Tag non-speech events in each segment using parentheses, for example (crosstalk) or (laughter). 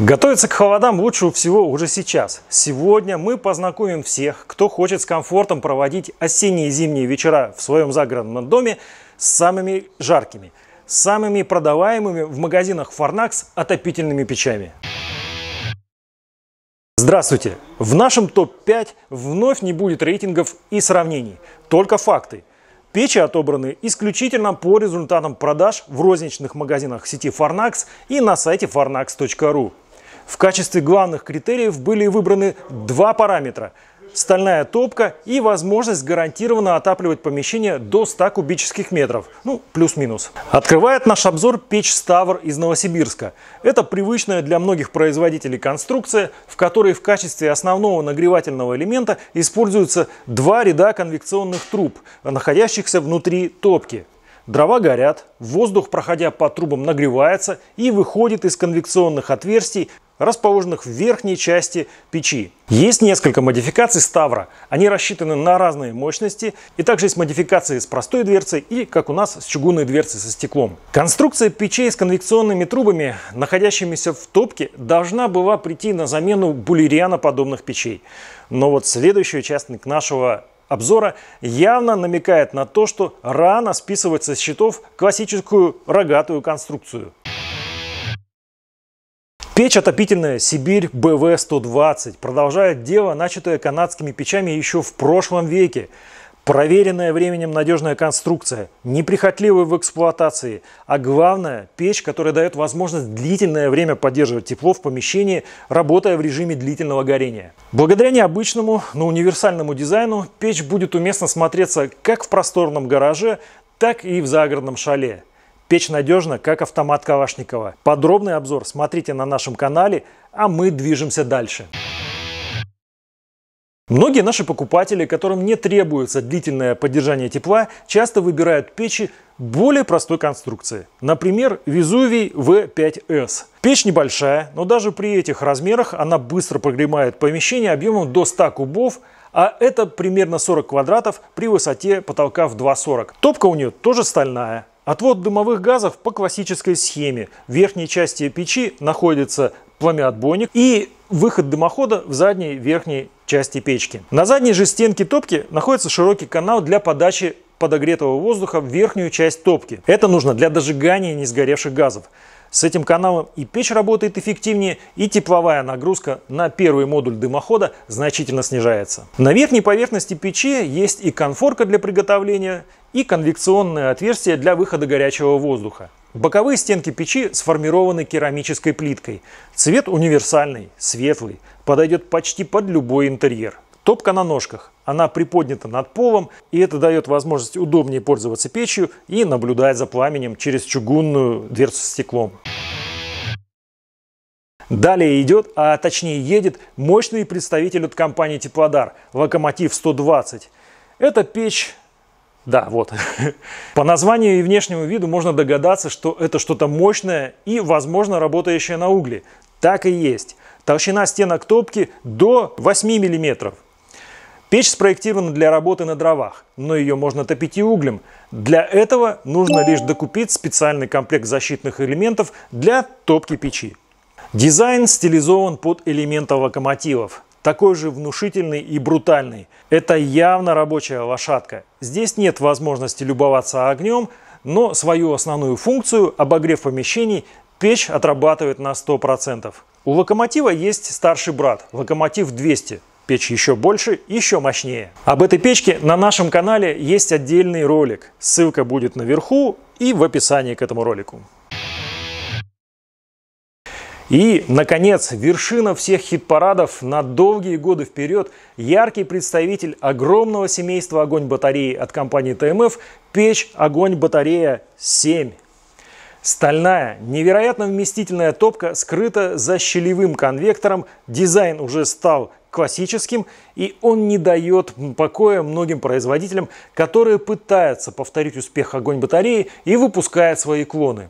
Готовиться к холодам лучше всего уже сейчас. Сегодня мы познакомим всех, кто хочет с комфортом проводить осенние и зимние вечера в своем загородном доме с самыми жаркими, самыми продаваемыми в магазинах Фарнакс отопительными печами. Здравствуйте! В нашем топ-5 вновь не будет рейтингов и сравнений, только факты. Печи отобраны исключительно по результатам продаж в розничных магазинах сети Farnax и на сайте farnax.ru. В качестве главных критериев были выбраны два параметра – стальная топка и возможность гарантированно отапливать помещение до 100 кубических метров, ну, плюс-минус. Открывает наш обзор печь «Ставр» из Новосибирска. Это привычная для многих производителей конструкция, в которой в качестве основного нагревательного элемента используются два ряда конвекционных труб, находящихся внутри топки – Дрова горят, воздух, проходя по трубам, нагревается и выходит из конвекционных отверстий, расположенных в верхней части печи. Есть несколько модификаций Ставра. Они рассчитаны на разные мощности. И также есть модификации с простой дверцей и, как у нас, с чугунной дверцей со стеклом. Конструкция печей с конвекционными трубами, находящимися в топке, должна была прийти на замену булерианоподобных печей. Но вот следующий участник нашего обзора явно намекает на то, что рано списывать со счетов классическую рогатую конструкцию. Печь отопительная «Сибирь БВ-120» продолжает дело, начатое канадскими печами еще в прошлом веке – Проверенная временем надежная конструкция, неприхотливая в эксплуатации, а главное – печь, которая дает возможность длительное время поддерживать тепло в помещении, работая в режиме длительного горения. Благодаря необычному, но универсальному дизайну печь будет уместно смотреться как в просторном гараже, так и в загородном шале. Печь надежна, как автомат Калашникова. Подробный обзор смотрите на нашем канале, а мы движемся дальше. Дальше. Многие наши покупатели, которым не требуется длительное поддержание тепла, часто выбирают печи более простой конструкции. Например, Везувий V5S. Печь небольшая, но даже при этих размерах она быстро прогревает помещение объемом до 100 кубов, а это примерно 40 квадратов при высоте потолка в 2,40. Топка у нее тоже стальная. Отвод дымовых газов по классической схеме. В верхней части печи находится пламяотбойник и выход дымохода в задней верхней части печки. На задней же стенке топки находится широкий канал для подачи подогретого воздуха в верхнюю часть топки. Это нужно для дожигания несгоревших газов. С этим каналом и печь работает эффективнее, и тепловая нагрузка на первый модуль дымохода значительно снижается. На верхней поверхности печи есть и конфорка для приготовления, и конвекционное отверстие для выхода горячего воздуха. Боковые стенки печи сформированы керамической плиткой. Цвет универсальный, светлый, подойдет почти под любой интерьер. Топка на ножках. Она приподнята над полом, и это дает возможность удобнее пользоваться печью и наблюдать за пламенем через чугунную дверцу с стеклом. Далее идет, а точнее едет, мощный представитель от компании «Теплодар» – «Локомотив 120». Это печь да, вот. (laughs) По названию и внешнему виду можно догадаться, что это что-то мощное и, возможно, работающее на угле. Так и есть. Толщина стенок топки до 8 миллиметров. Печь спроектирована для работы на дровах, но ее можно топить и углем. Для этого нужно лишь докупить специальный комплект защитных элементов для топки печи. Дизайн стилизован под элементы локомотивов. Такой же внушительный и брутальный. Это явно рабочая лошадка. Здесь нет возможности любоваться огнем, но свою основную функцию, обогрев помещений, печь отрабатывает на 100%. У локомотива есть старший брат, локомотив 200 печь еще больше, еще мощнее. Об этой печке на нашем канале есть отдельный ролик. Ссылка будет наверху и в описании к этому ролику. И, наконец, вершина всех хит-парадов на долгие годы вперед – яркий представитель огромного семейства «Огонь батареи» от компании ТМФ – печь «Огонь батарея 7». Стальная, невероятно вместительная топка скрыта за щелевым конвектором, дизайн уже стал классическим, и он не дает покоя многим производителям, которые пытаются повторить успех огонь батареи и выпускают свои клоны.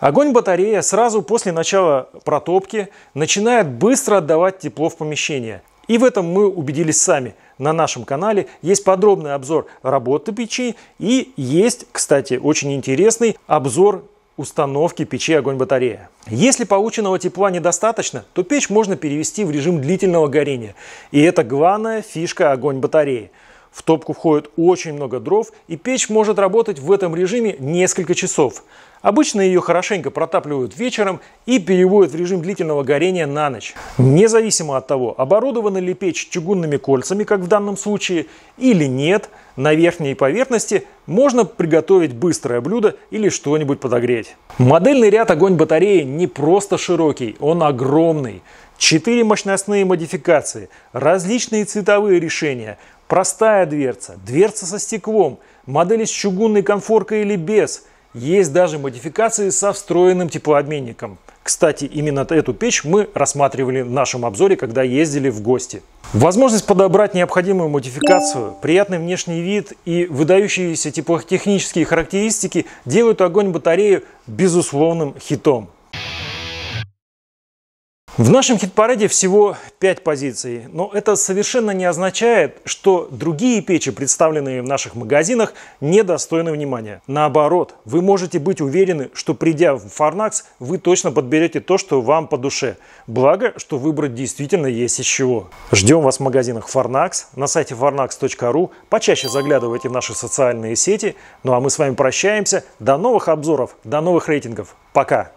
Огонь батарея сразу после начала протопки начинает быстро отдавать тепло в помещение. И в этом мы убедились сами. На нашем канале есть подробный обзор работы печи и есть, кстати, очень интересный обзор установки печи огонь-батарея. Если полученного тепла недостаточно, то печь можно перевести в режим длительного горения. И это главная фишка огонь-батареи – в топку входит очень много дров, и печь может работать в этом режиме несколько часов. Обычно ее хорошенько протапливают вечером и переводят в режим длительного горения на ночь. Независимо от того, оборудована ли печь чугунными кольцами, как в данном случае, или нет, на верхней поверхности можно приготовить быстрое блюдо или что-нибудь подогреть. Модельный ряд огонь батареи не просто широкий, он огромный. Четыре мощностные модификации, различные цветовые решения, Простая дверца, дверца со стеклом, модели с чугунной конфоркой или без. Есть даже модификации со встроенным теплообменником. Кстати, именно эту печь мы рассматривали в нашем обзоре, когда ездили в гости. Возможность подобрать необходимую модификацию, приятный внешний вид и выдающиеся теплотехнические характеристики делают огонь батарею безусловным хитом. В нашем хит-параде всего 5 позиций, но это совершенно не означает, что другие печи, представленные в наших магазинах, недостойны внимания. Наоборот, вы можете быть уверены, что придя в Фарнакс, вы точно подберете то, что вам по душе. Благо, что выбрать действительно есть из чего. Ждем вас в магазинах Фарнакс, на сайте farnax.ru, почаще заглядывайте в наши социальные сети. Ну а мы с вами прощаемся. До новых обзоров, до новых рейтингов. Пока!